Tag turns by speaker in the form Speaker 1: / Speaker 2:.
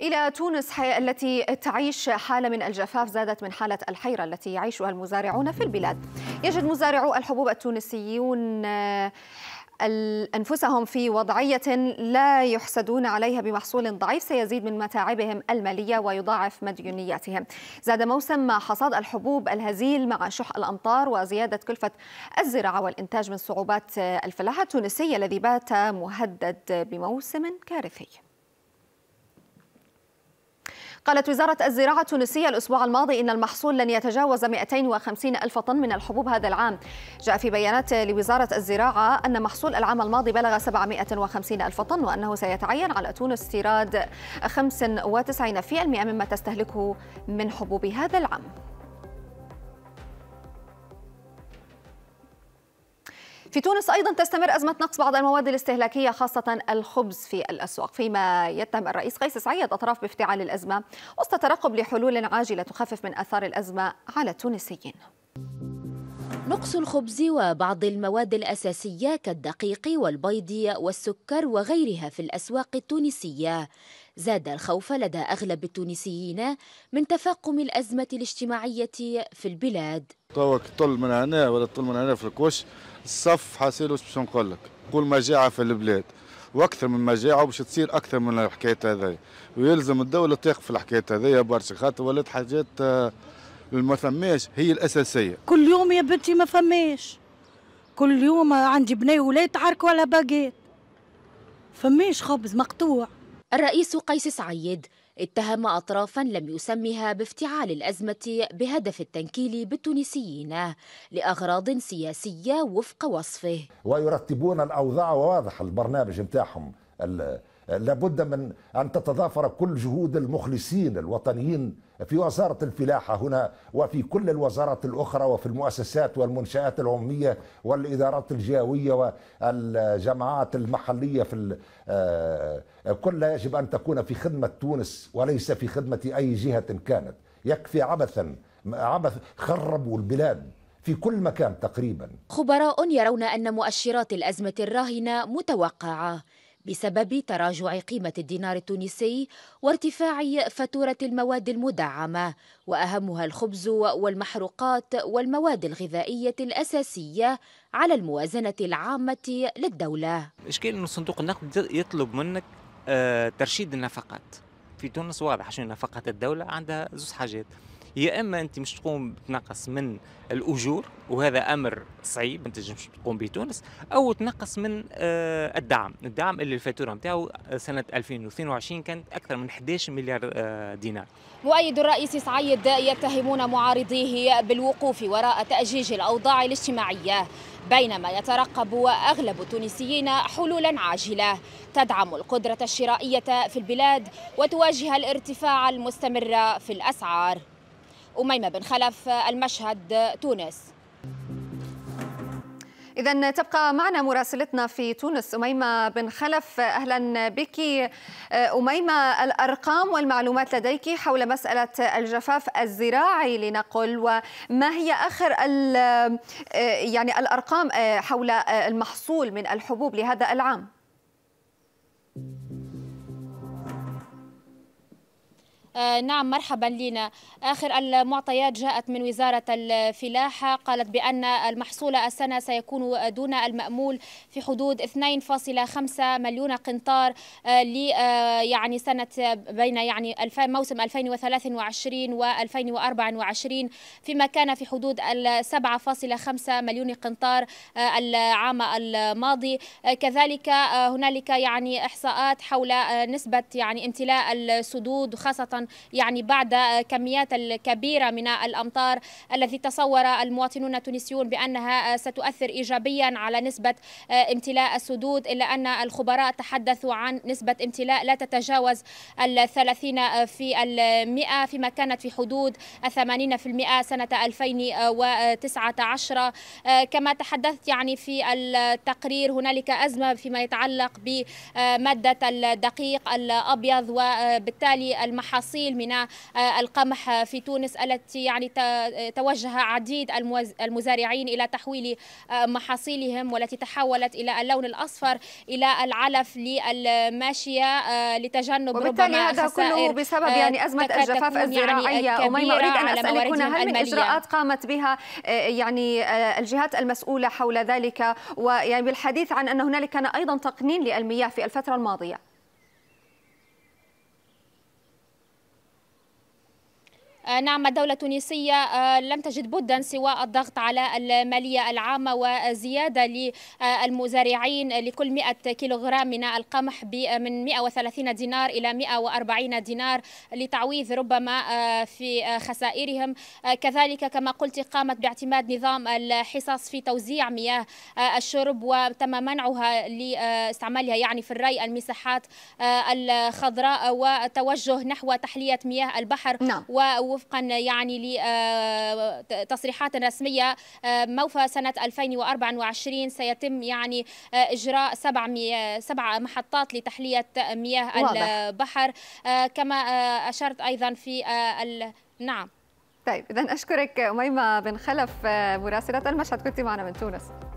Speaker 1: إلى تونس التي تعيش حالة من الجفاف زادت من حالة الحيرة التي يعيشها المزارعون في البلاد يجد مزارعو الحبوب التونسيون آه، أنفسهم في وضعية لا يحسدون عليها بمحصول ضعيف سيزيد من متاعبهم المالية ويضاعف مديونياتهم زاد موسم حصاد الحبوب الهزيل مع شح الأمطار وزيادة كلفة الزراعة والإنتاج من صعوبات آه، الفلاحة التونسي الذي بات مهدد بموسم كارثي قالت وزارة الزراعة التونسية الأسبوع الماضي إن المحصول لن يتجاوز 250 ألف طن من الحبوب هذا العام جاء في بيانات لوزارة الزراعة أن محصول العام الماضي بلغ 750 ألف طن وأنه سيتعين على تونس استيراد 95% مما تستهلكه من حبوب هذا العام في تونس أيضا تستمر أزمة نقص بعض المواد الاستهلاكية خاصة الخبز في الأسواق فيما يتهم الرئيس قيس سعيد أطراف بافتعال الأزمة وسط ترقب لحلول عاجلة تخفف من آثار الأزمة على التونسيين
Speaker 2: نقص الخبز وبعض المواد الأساسية كالدقيق والبيض والسكر وغيرها في الأسواق التونسية زاد الخوف لدى أغلب التونسيين من تفاقم الأزمة الاجتماعية في البلاد
Speaker 1: طيب، توك طل من هنا ولا طل من هنا في الكوش الصف حاصل باش نقول لك كل مجاعة في البلاد واكثر من مجاعه باش تصير اكثر من الحكايه هذه ويلزم الدوله تقف في الحكايه هذه برشا خاطر ولات حاجات آه، ما فماش هي الاساسيه
Speaker 2: كل يوم يا بنتي ما فماش كل يوم عندي بني ولاد تعركوا على باقيت فماش خبز مقطوع الرئيس قيس سعيد اتهم أطرافا لم يسمها بافتعال الأزمة بهدف التنكيل بالتونسيين لأغراض سياسية وفق وصفه ويرتبون الأوضاع وواضح البرنامج نتاعهم لابد من أن تتضافر كل جهود المخلصين الوطنيين في وزارة الفلاحة هنا وفي كل الوزارات الأخرى وفي المؤسسات والمنشآت العمومية والإدارات الجهوية والجماعات المحلية في آه، كلها يجب أن تكون في خدمة تونس وليس في خدمة أي جهة كانت يكفي عبثا عبث خربوا البلاد في كل مكان تقريبا خبراء يرون أن مؤشرات الأزمة الراهنة متوقعة بسبب تراجع قيمة الدينار التونسي وارتفاع فاتورة المواد المدعمة وأهمها الخبز والمحروقات والمواد الغذائية الأساسية على الموازنة العامة للدولة
Speaker 1: إشكال أن صندوق النقد يطلب منك آه، ترشيد النفقات في تونس واضح شنو نفقات الدولة عندها زوج حاجات يا اما انت مش تقوم تنقص من الاجور وهذا امر صعيب ما تنجمش تقوم به تونس او تنقص من آه، الدعم الدعم اللي الفاتوره نتاعو آه، سنه 2022 كانت اكثر من 11 مليار آه، دينار
Speaker 2: مؤيد الرئيس سعيد يتهمون معارضيه بالوقوف وراء تاجيج الاوضاع الاجتماعيه بينما يترقب اغلب التونسيين حلولا عاجله تدعم القدره الشرائيه في البلاد وتواجه الارتفاع المستمر في الاسعار أميمة بن خلف
Speaker 1: المشهد تونس إذا تبقى معنا مراسلتنا في تونس أميمة بن خلف أهلا بك أميمة الأرقام والمعلومات لديك حول مسألة الجفاف الزراعي لنقل وما هي آخر يعني الأرقام حول المحصول من الحبوب لهذا العام؟
Speaker 2: آه، نعم مرحبا لينا آخر المعطيات جاءت من وزارة الفلاحة قالت بأن المحصول السنة سيكون دون المأمول في حدود 2.5 مليون قنطار آه، ل آه، يعني سنة بين يعني موسم 2023 و 2024 فيما كان في حدود 7.5 مليون قنطار العام الماضي كذلك هنالك يعني إحصاءات حول نسبة يعني امتلاء السدود خاصة يعني بعد كميات الكبيرة من الأمطار التي تصور المواطنون التونسيون بأنها ستؤثر إيجابيا على نسبة امتلاء السدود إلا أن الخبراء تحدثوا عن نسبة امتلاء لا تتجاوز الثلاثين في المئة فيما كانت في حدود الثمانين في المئة سنة 2019 كما تحدثت يعني في التقرير هنالك أزمة فيما يتعلق بمادة الدقيق الأبيض وبالتالي المحاصيل التحصيل من آه، القمح في تونس التي يعني توجه عديد المزارعين إلى تحويل آه، محاصيلهم والتي تحولت إلى اللون الأصفر إلى العلف للماشية آه، لتجنب وبالتالي ربما هذا كله بسبب يعني أزمة الجفاف يعني الزراعية يعني أميمة أريد أن أسألك هنا هل من إجراءات
Speaker 1: قامت بها يعني الجهات المسؤولة حول ذلك ويعني بالحديث عن أن هنالك كان أيضا تقنين للمياه في الفترة الماضية آه، نعم الدولة التونسية آه، لم
Speaker 2: تجد بدا سوى الضغط على المالية العامة وزيادة للمزارعين لكل 100 كيلوغرام من القمح من 130 دينار إلى 140 دينار لتعويض ربما آه، في خسائرهم كذلك كما قلت قامت باعتماد نظام الحصص في توزيع مياه الشرب وتم منعها لاستعمالها يعني في الري المساحات الخضراء وتوجه نحو تحلية مياه البحر نعم. وفقا يعني لتصريحات آه، رسمية آه، موفى سنة 2024 سيتم يعني آه، إجراء سبع سبع محطات لتحلية مياه واضح. البحر كما أشرت أيضا في نعم
Speaker 1: طيب اذا اشكرك اميمه بن خلف مراسله المشهد كنت معنا من تونس